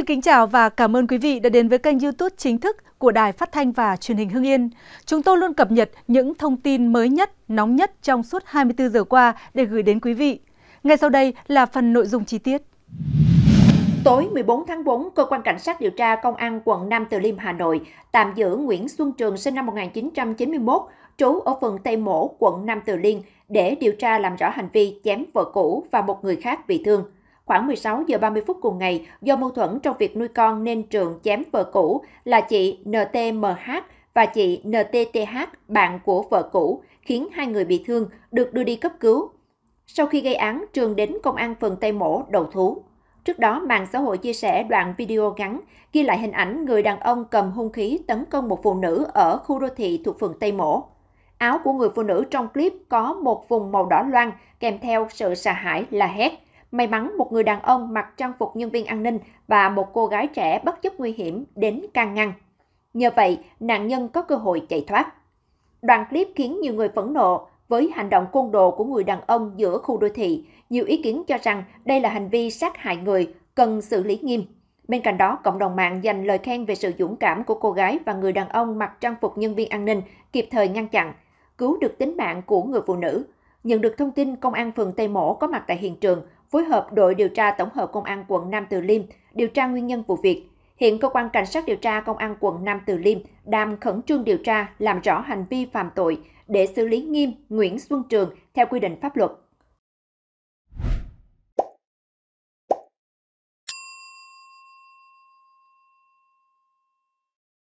Xin kính chào và cảm ơn quý vị đã đến với kênh YouTube chính thức của Đài Phát thanh và Truyền hình Hưng Yên. Chúng tôi luôn cập nhật những thông tin mới nhất, nóng nhất trong suốt 24 giờ qua để gửi đến quý vị. Ngay sau đây là phần nội dung chi tiết. Tối 14 tháng 4, Cơ quan Cảnh sát điều tra Công an quận Nam Từ Liêm, Hà Nội tạm giữ Nguyễn Xuân Trường sinh năm 1991, trú ở phường Tây Mỗ, quận Nam Từ Liêm để điều tra làm rõ hành vi chém vợ cũ và một người khác bị thương. Khoảng 16 giờ 30 phút cùng ngày, do mâu thuẫn trong việc nuôi con nên Trường chém vợ cũ là chị NTMH và chị NTTH, bạn của vợ cũ, khiến hai người bị thương, được đưa đi cấp cứu. Sau khi gây án, Trường đến công an phường Tây Mỗ đầu thú. Trước đó, mạng xã hội chia sẻ đoạn video ngắn ghi lại hình ảnh người đàn ông cầm hung khí tấn công một phụ nữ ở khu đô thị thuộc phường Tây Mỗ. Áo của người phụ nữ trong clip có một vùng màu đỏ loang kèm theo sự sợ hãi là hét. May mắn một người đàn ông mặc trang phục nhân viên an ninh và một cô gái trẻ bất chấp nguy hiểm đến can ngăn. Nhờ vậy, nạn nhân có cơ hội chạy thoát. Đoạn clip khiến nhiều người phẫn nộ với hành động côn đồ của người đàn ông giữa khu đô thị. Nhiều ý kiến cho rằng đây là hành vi sát hại người, cần xử lý nghiêm. Bên cạnh đó, cộng đồng mạng dành lời khen về sự dũng cảm của cô gái và người đàn ông mặc trang phục nhân viên an ninh kịp thời ngăn chặn, cứu được tính mạng của người phụ nữ. Nhận được thông tin, Công an phường Tây Mỗ có mặt tại hiện trường, phối hợp đội điều tra tổng hợp Công an quận Nam Từ Liêm điều tra nguyên nhân vụ việc. Hiện cơ quan cảnh sát điều tra Công an quận Nam Từ Liêm đang khẩn trương điều tra làm rõ hành vi phạm tội để xử lý nghiêm Nguyễn Xuân Trường theo quy định pháp luật.